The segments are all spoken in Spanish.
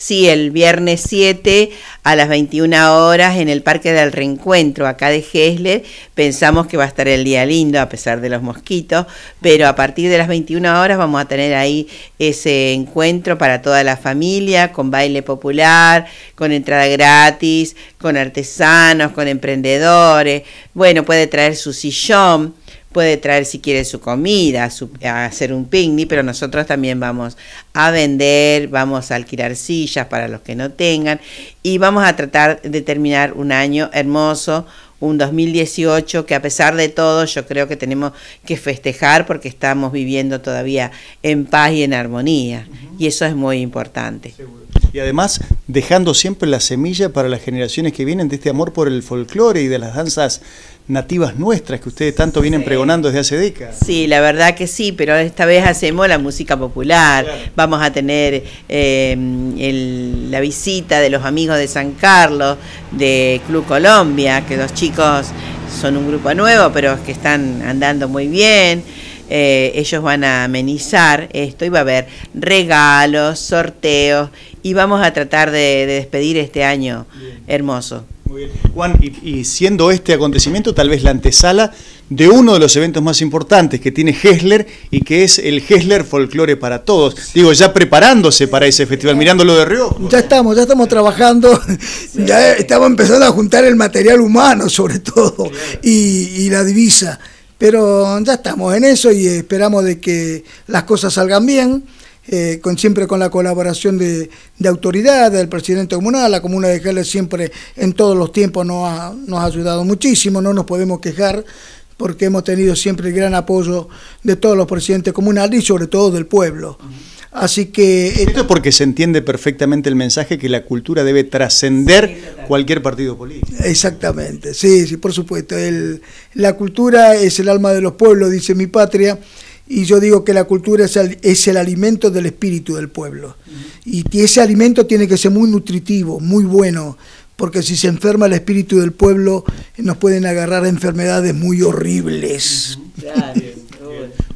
Sí, el viernes 7 a las 21 horas en el Parque del Reencuentro, acá de Gessler. Pensamos que va a estar el día lindo a pesar de los mosquitos, pero a partir de las 21 horas vamos a tener ahí ese encuentro para toda la familia, con baile popular, con entrada gratis, con artesanos, con emprendedores. Bueno, puede traer su sillón puede traer si quiere su comida, hacer un picnic, pero nosotros también vamos a vender, vamos a alquilar sillas para los que no tengan y vamos a tratar de terminar un año hermoso un 2018 que a pesar de todo yo creo que tenemos que festejar porque estamos viviendo todavía en paz y en armonía. Y eso es muy importante y además dejando siempre la semilla para las generaciones que vienen de este amor por el folclore y de las danzas nativas nuestras que ustedes tanto vienen pregonando desde hace décadas. Sí, la verdad que sí, pero esta vez hacemos la música popular. Vamos a tener em, la visita de los amigos de San Carlos, de Club Colombia, que los chicos son un grupo nuevo, pero que están andando muy bien. Eh, ellos van a amenizar esto y va a haber regalos, sorteos y vamos a tratar de, despedir este año hermoso. Juan, y, siendo este acontecimiento tal vez la antesala de uno de los eventos más importantes que tiene Hessler y que es el Hessler Folklore para Todos. Digo, ya preparándose para ese festival, mirándolo de río. Ya estamos, ya estamos trabajando, ya eh, estamos empezando a juntar el material humano sobre todo y, y la divisa. Pero ya estamos en eso y esperamos de que las cosas salgan bien eh, siempre con la colaboración de, de autoridades, del presidente comunal, la comuna de Gales siempre en todos los tiempos nos ha, ayudado muchísimo, no nos podemos quejar porque hemos tenido siempre el gran apoyo de todos los presidentes comunales y sobre todo del pueblo. Así que... Eh, Esto es porque se entiende perfectamente el mensaje que la cultura debe trascender cualquier partido político. Exactamente, sí, sí, por supuesto. la cultura es el alma de los pueblos, dice mi patria. Y yo digo que la cultura es el, es el alimento del espíritu del pueblo. Y ese alimento tiene que ser muy nutritivo, muy bueno, porque si se enferma el espíritu del pueblo nos pueden agarrar enfermedades muy horribles.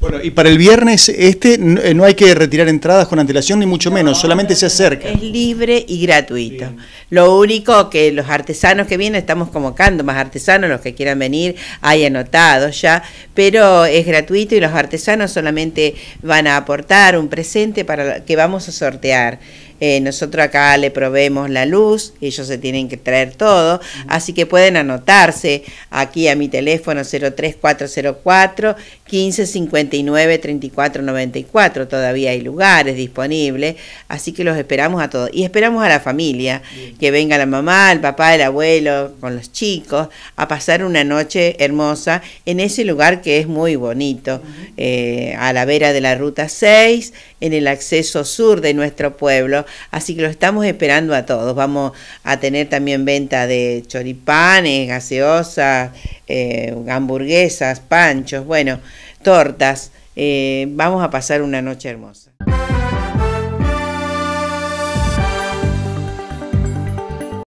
Bueno, y para el viernes este eh, no hay que retirar entradas con antelación ni mucho menos, solamente se acerca. Es libre y gratuito. Lo único que los artesanos que vienen, estamos convocando más artesanos, los que quieran venir, hay anotados ya, pero es gratuito y los artesanos solamente van a aportar un presente para que vamos a sortear. Eh, nosotros acá le probemos la luz, ellos se tienen que traer todo, así que pueden anotarse aquí a mi teléfono 03404 1559 3494, todavía hay lugares disponibles, así que los esperamos a todos y esperamos a la familia, que venga la mamá, el papá, el abuelo, con los chicos, a pasar una noche hermosa en ese lugar que es muy bonito, eh, a la vera de la ruta 6, en el acceso sur de nuestro pueblo, así que lo estamos esperando a todos. Vamos a tener también venta de choripanes, gaseosas, eh, hamburguesas, panchos, bueno, tortas. Eh, vamos a pasar una noche hermosa.